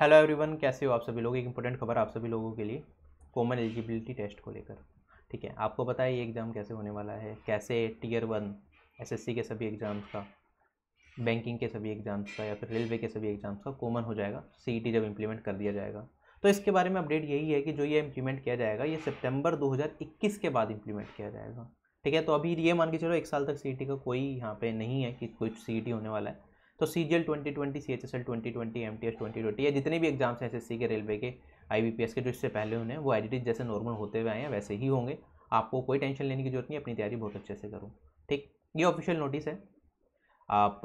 hello everyone कैसे हो आप सभी लोग एक इंपॉर्टेंट खबर आप सभी लोगों के लिए कॉमन एलिजिबिलिटी टेस्ट को लेकर ठीक है आपको पता है ये एग्ज़ाम कैसे होने वाला है कैसे टीयर वन एसएससी के सभी एग्ज़ाम्स का बैंकिंग के सभी एग्ज़ाम्स का या फिर रेलवे के सभी एग्ज़ाम्स का कॉमन हो जाएगा सी e जब इम्प्लीमेंट कर दिया जाएगा तो इसके बारे में अपडेट यही है कि जो ये इम्प्लीमेंट किया जाएगा ये सितंबर 2021 के बाद इम्प्लीमेंट किया जाएगा ठीक है तो अभी ये मान के चलो एक साल तक सी e का कोई यहाँ पे नहीं है कि कुछ सी e होने वाला है तो C G L twenty twenty C H S L twenty twenty M T S twenty twenty या जितने भी एग्जाम्स हैं एस एस सी के रेलवे के आई बी पी एस के जो इससे पहले उन्हें वो एडिटिज जैसे नॉर्मल होते हुए आए हैं वैसे ही होंगे आपको कोई टेंशन लेने की जरूरत नहीं अपनी तैयारी बहुत अच्छे से करो ठीक ये ऑफिशियल नोटिस है आप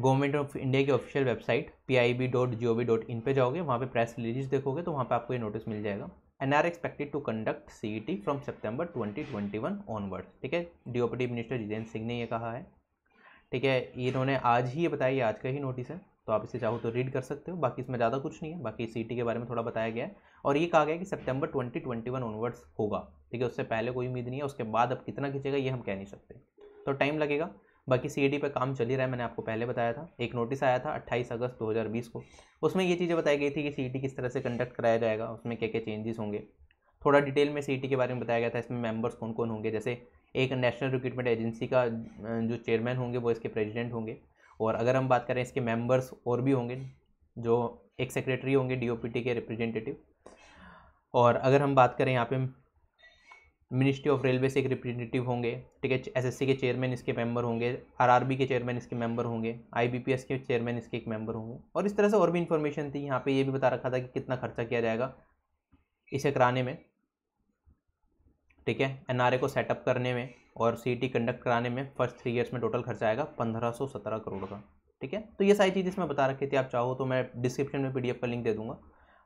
गवर्नमेंट ऑफ इंडिया की official website P I B dot G O V dot in पर जाओगे वहाँ पर प्रेस रिलीज देखोगे तो वहाँ पर आपको ये नोटिस मिल जाएगा and are expected to conduct C E T from September twenty twenty one onward ठीक है D O P T minister Jitendra Singh ने यह कहा है ठीक है इन्होंने आज ही ये बताया आज का ही नोटिस है तो आप इसे चाहो तो रीड कर सकते हो बाकी इसमें ज़्यादा कुछ नहीं है बाकी सी के बारे में थोड़ा बताया गया है और ये कहा गया कि सितंबर 2021 ऑनवर्ड्स होगा ठीक है उससे पहले कोई उम्मीद नहीं है उसके बाद अब कितना खींचेगा ये हम कह नहीं सकते तो टाइम लगेगा बाकी सी पे काम चल ही रहा है मैंने आपको पहले बताया था एक नोटिस आया था 28 अगस्त 2020 को उसमें ये चीज़ें बताई गई थी कि सी किस तरह से कंडक्ट कराया जाएगा उसमें क्या क्या चेंजेस होंगे थोड़ा डिटेल में सी e के बारे में बताया गया था इसमें मेंबर्स कौन कौन होंगे जैसे एक नेशनल रिक्रूटमेंट एजेंसी का जो चेयरमैन होंगे वो इसके प्रेजिडेंट होंगे और अगर हम बात करें इसके मेम्बर्स और भी होंगे जो एक सेक्रेटरी होंगे डी के रिप्रेजेंटेटिव और अगर हम बात करें यहाँ पे मिनिस्ट्री ऑफ रेलवे से एक रिप्रेजेंटेटिव होंगे ठीक है एसएससी के चेयरमैन इसके मेंबर होंगे आरआरबी के चेयरमैन इसके मेंबर होंगे आईबीपीएस के चेयरमैन इसके एक मेंबर होंगे और इस तरह से और भी इन्फॉर्मेशन थी यहाँ पे ये भी बता रखा था कि कितना खर्चा किया जाएगा इसे कराने में ठीक है एनआरए को सेटअप करने में और सीटी कंडक्ट कराने में फर्स्ट थ्री ईयर्स में टोटल खर्चा आएगा पंद्रह सौ सत्रह करोड़ का ठीक है तो ये सारी चीज़ इसमें बता रखी थी आप चाहो तो मैं डिस्क्रिप्शन में पी का लिंक दे दूँगा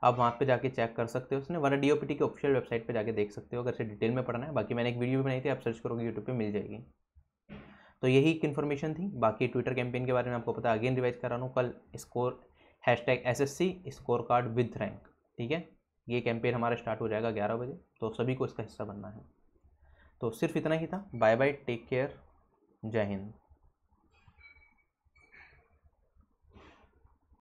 आप वहाँ पे जाके चेक कर सकते हो उसने वरना डीओपीटी की ऑफिशियल वेबसाइट पे जाके देख सकते हो अगर से डिटेल में पढ़ना है बाकी मैंने एक वीडियो भी बनाई थी आप सर्च करोगे यूट्यूब पे मिल जाएगी तो यही एक इन्फॉर्मेशन थी बाकी ट्विटर कैंपेन के बारे में आपको पता अगेन रिवाइज करा रहा हूँ कल score hashtag S S C score card with rank ठीक है ये कैंपेन हमारा स्टार्ट हो जाएगा ग्यारह बजे तो सभी को इसका हिस्सा बनना है तो सिर्फ इतना ही था बाय बाय टेक केयर जय हिंद